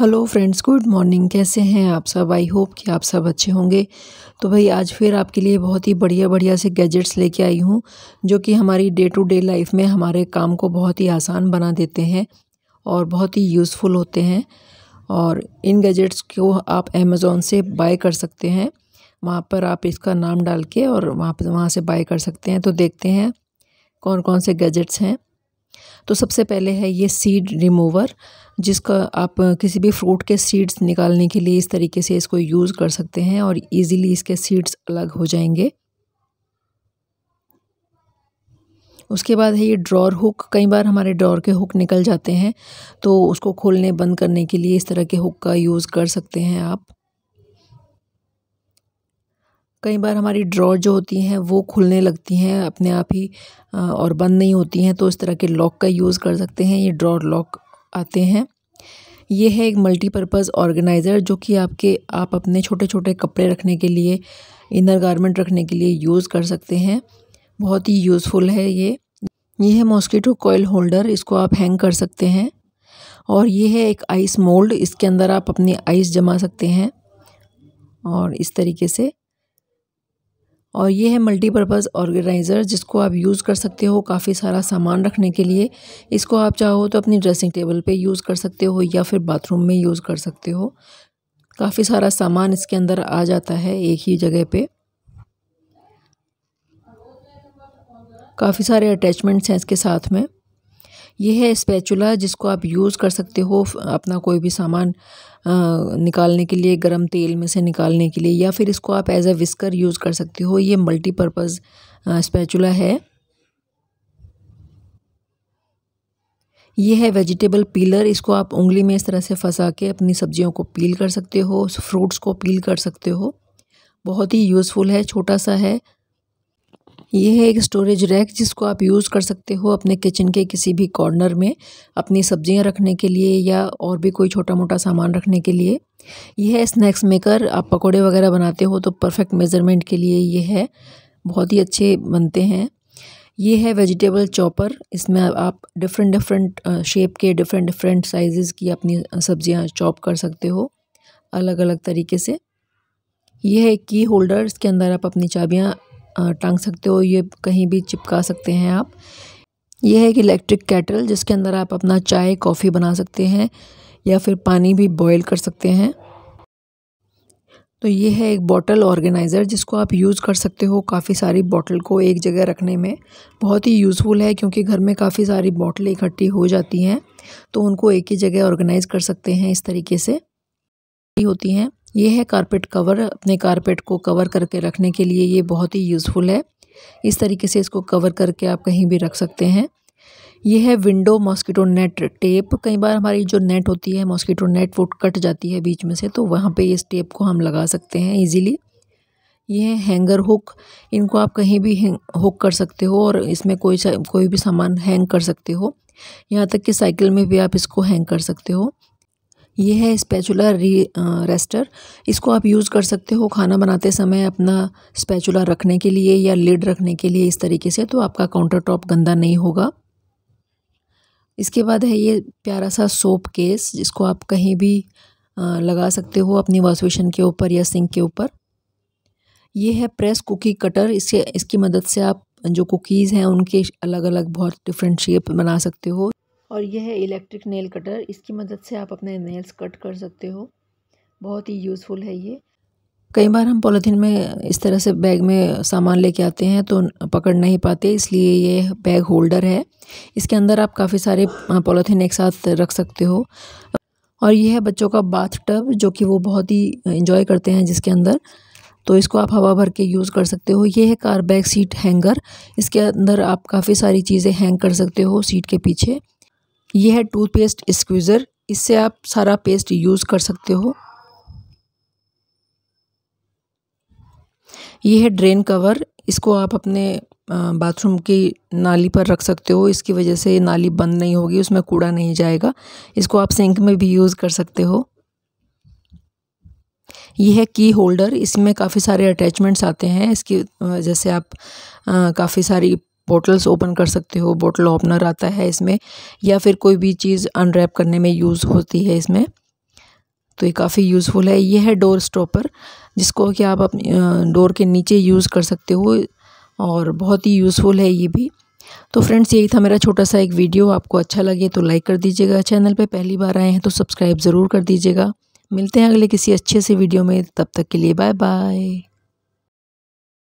hello friends good morning कैसे हैं आप सब आई होप कि आप सब अच्छे होंगे तो भाई आज फिर आपके लिए बहुत ही बढ़िया बढ़िया से गैजेट्स लेके आई हूँ जो कि हमारी डे टू डे लाइफ में हमारे काम को बहुत ही आसान बना देते हैं और बहुत ही यूज़फुल होते हैं और इन गैजेट्स को आप अमेज़ोन से बाय कर सकते हैं वहाँ पर आप इसका नाम डाल के और वहाँ पर वहाँ से बाय कर सकते हैं तो देखते हैं कौन कौन से गैजेट्स हैं तो सबसे पहले है ये सीड रिमूवर जिसका आप किसी भी फ्रूट के सीड्स निकालने के लिए इस तरीके से इसको यूज़ कर सकते हैं और इजीली इसके सीड्स अलग हो जाएंगे उसके बाद है ये ड्रॉर हुक कई बार हमारे ड्रॉर के हुक निकल जाते हैं तो उसको खोलने बंद करने के लिए इस तरह के हुक का यूज़ कर सकते हैं आप कई बार हमारी ड्रॉर जो होती हैं वो खुलने लगती हैं अपने आप ही और बंद नहीं होती हैं तो इस तरह के लॉक का यूज़ कर सकते हैं ये ड्रॉ लॉक आते हैं ये है एक मल्टीपर्पज़ ऑर्गेनाइज़र जो कि आपके आप अपने छोटे छोटे कपड़े रखने के लिए इनर गारमेंट रखने के लिए यूज़ कर सकते हैं बहुत ही यूज़फुल है ये ये है मॉस्किटो कोयल होल्डर इसको आप हैंग कर सकते हैं और ये है एक आइस मोल्ड इसके अंदर आप अपनी आइस जमा सकते हैं और इस तरीके से और ये है मल्टीपर्पज़ ऑर्गेनाइज़र जिसको आप यूज़ कर सकते हो काफ़ी सारा सामान रखने के लिए इसको आप चाहो तो अपनी ड्रेसिंग टेबल पे यूज़ कर सकते हो या फिर बाथरूम में यूज़ कर सकते हो काफ़ी सारा सामान इसके अंदर आ जाता है एक ही जगह पे काफ़ी सारे अटैचमेंट्स हैं इसके साथ में ये है स्पैचुला जिसको आप यूज़ कर सकते हो अपना कोई भी सामान निकालने के लिए गरम तेल में से निकालने के लिए या फिर इसको आप एज अ विस्कर यूज़ कर सकते हो ये मल्टीपर्पज़ स्पैचुला है ये है वेजिटेबल पीलर इसको आप उंगली में इस तरह से फंसा के अपनी सब्जियों को पील कर सकते हो फ्रूट्स को पील कर सकते हो बहुत ही यूज़फुल है छोटा सा है ये है एक स्टोरेज रैक जिसको आप यूज़ कर सकते हो अपने किचन के किसी भी कॉर्नर में अपनी सब्जियां रखने के लिए या और भी कोई छोटा मोटा सामान रखने के लिए यह है स्नैक्स मेकर आप पकोड़े वगैरह बनाते हो तो परफेक्ट मेज़रमेंट के लिए ये है बहुत ही अच्छे बनते हैं ये है वेजिटेबल चॉपर इसमें आप डिफरेंट डिफरेंट शेप के डिफरेंट डिफरेंट साइज़ की अपनी सब्ज़ियाँ चॉप कर सकते हो अलग अलग तरीके से यह है की होल्डर इसके अंदर आप अपनी चाबियाँ टांग सकते हो ये कहीं भी चिपका सकते हैं आप यह है एक इलेक्ट्रिक कैटल जिसके अंदर आप अपना चाय कॉफ़ी बना सकते हैं या फिर पानी भी बॉईल कर सकते हैं तो ये है एक बॉटल ऑर्गेनाइज़र जिसको आप यूज़ कर सकते हो काफ़ी सारी बॉटल को एक जगह रखने में बहुत ही यूज़फुल है क्योंकि घर में काफ़ी सारी बॉटलें इकट्ठी हो जाती हैं तो उनको एक ही जगह ऑर्गेनाइज़ कर सकते हैं इस तरीके से होती हैं ये है कारपेट कवर अपने कारपेट को कवर करके रखने के लिए ये बहुत ही यूज़फुल है इस तरीके से इसको कवर करके आप कहीं भी रख सकते हैं ये है विंडो मॉस्किटो नेट टेप कई बार हमारी जो नेट होती है मॉस्किटो नेट वो कट जाती है बीच में से तो वहाँ पे इस टेप को हम लगा सकते हैं इजीली ये है हैंगर हुक इनको आप कहीं भी हुक कर सकते हो और इसमें कोई कोई भी सामान हैंग कर सकते हो यहाँ तक कि साइकिल में भी आप इसको हैंग कर सकते हो ये है स्पैचुला रेस्टर इसको आप यूज़ कर सकते हो खाना बनाते समय अपना स्पैचुला रखने के लिए या लिड रखने के लिए इस तरीके से तो आपका काउंटर टॉप गंदा नहीं होगा इसके बाद है ये प्यारा सा सोप केस जिसको आप कहीं भी लगा सकते हो अपनी वॉश बेसिन के ऊपर या सिंक के ऊपर ये है प्रेस कुकी कटर इससे इसकी मदद से आप जो कुकीज़ हैं उनके अलग अलग बहुत डिफरेंट शेप बना सकते हो और यह है इलेक्ट्रिक नेल कटर इसकी मदद से आप अपने नेल्स कट कर सकते हो बहुत ही यूज़फुल है ये कई बार हम पॉलीथीन में इस तरह से बैग में सामान लेके आते हैं तो पकड़ नहीं पाते इसलिए ये बैग होल्डर है इसके अंदर आप काफ़ी सारे पॉलीथीन एक साथ रख सकते हो और ये है बच्चों का बाथ टब जो कि वो बहुत ही इंजॉय करते हैं जिसके अंदर तो इसको आप हवा भर के यूज़ कर सकते हो ये है कार बैग सीट हैंगर इसके अंदर आप काफ़ी सारी चीज़ें हैंग कर सकते हो सीट के पीछे यह है टूथपेस्ट स्क्वीज़र इससे आप सारा पेस्ट यूज़ कर सकते हो यह है ड्रेन कवर इसको आप अपने बाथरूम की नाली पर रख सकते हो इसकी वजह से नाली बंद नहीं होगी उसमें कूड़ा नहीं जाएगा इसको आप सिंक में भी यूज़ कर सकते हो यह है की होल्डर इसमें काफ़ी सारे अटैचमेंट्स आते हैं इसकी जैसे आप काफ़ी सारी बॉटल्स ओपन कर सकते हो बॉटल ओपनर आता है इसमें या फिर कोई भी चीज़ अनरैप करने में यूज़ होती है इसमें तो ये काफ़ी यूज़फुल है ये है डोर स्टॉपर जिसको कि आप अपने डोर के नीचे यूज़ कर सकते हो और बहुत ही यूज़फुल है ये भी तो फ्रेंड्स यही था मेरा छोटा सा एक वीडियो आपको अच्छा लगे तो लाइक कर दीजिएगा चैनल पे पहली बार आए हैं तो सब्सक्राइब ज़रूर कर दीजिएगा मिलते हैं अगले किसी अच्छे से वीडियो में तब तक के लिए बाय बाय